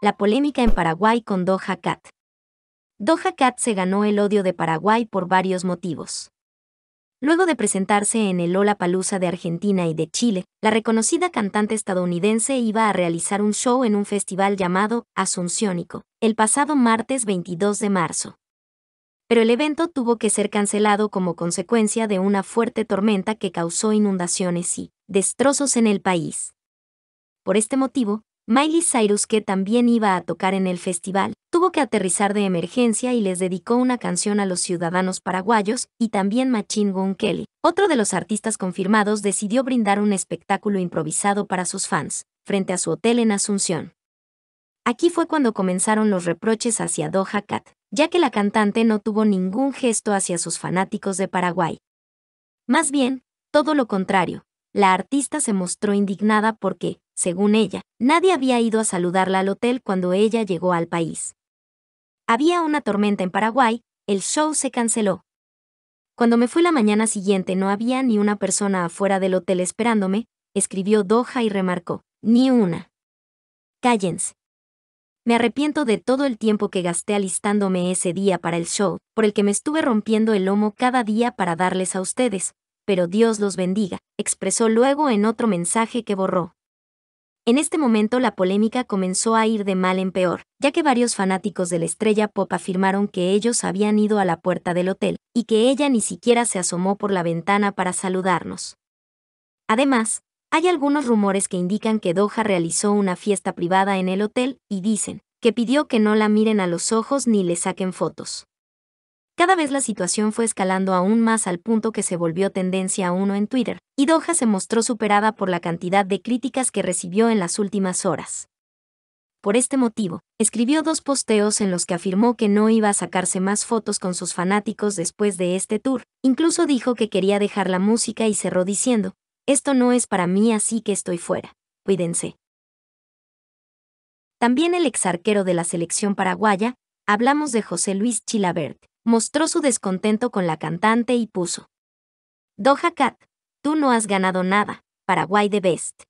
la polémica en Paraguay con Doha Cat. Doha Cat se ganó el odio de Paraguay por varios motivos. Luego de presentarse en el Palusa de Argentina y de Chile, la reconocida cantante estadounidense iba a realizar un show en un festival llamado Asunciónico, el pasado martes 22 de marzo. Pero el evento tuvo que ser cancelado como consecuencia de una fuerte tormenta que causó inundaciones y destrozos en el país. Por este motivo, Miley Cyrus, que también iba a tocar en el festival, tuvo que aterrizar de emergencia y les dedicó una canción a los ciudadanos paraguayos, y también Machine Gun Kelly, otro de los artistas confirmados, decidió brindar un espectáculo improvisado para sus fans, frente a su hotel en Asunción. Aquí fue cuando comenzaron los reproches hacia Doha Cat, ya que la cantante no tuvo ningún gesto hacia sus fanáticos de Paraguay. Más bien, todo lo contrario, la artista se mostró indignada porque, según ella, nadie había ido a saludarla al hotel cuando ella llegó al país. Había una tormenta en Paraguay, el show se canceló. Cuando me fui la mañana siguiente no había ni una persona afuera del hotel esperándome, escribió Doha y remarcó, ni una. Cállense. Me arrepiento de todo el tiempo que gasté alistándome ese día para el show, por el que me estuve rompiendo el lomo cada día para darles a ustedes, pero Dios los bendiga, expresó luego en otro mensaje que borró. En este momento la polémica comenzó a ir de mal en peor, ya que varios fanáticos de la estrella pop afirmaron que ellos habían ido a la puerta del hotel, y que ella ni siquiera se asomó por la ventana para saludarnos. Además, hay algunos rumores que indican que Doha realizó una fiesta privada en el hotel, y dicen, que pidió que no la miren a los ojos ni le saquen fotos. Cada vez la situación fue escalando aún más al punto que se volvió tendencia a uno en Twitter, y Doha se mostró superada por la cantidad de críticas que recibió en las últimas horas. Por este motivo, escribió dos posteos en los que afirmó que no iba a sacarse más fotos con sus fanáticos después de este tour, incluso dijo que quería dejar la música y cerró diciendo, esto no es para mí así que estoy fuera, cuídense. También el ex arquero de la selección paraguaya, hablamos de José Luis Chilabert, mostró su descontento con la cantante y puso. Doja Cat, tú no has ganado nada, Paraguay the Best.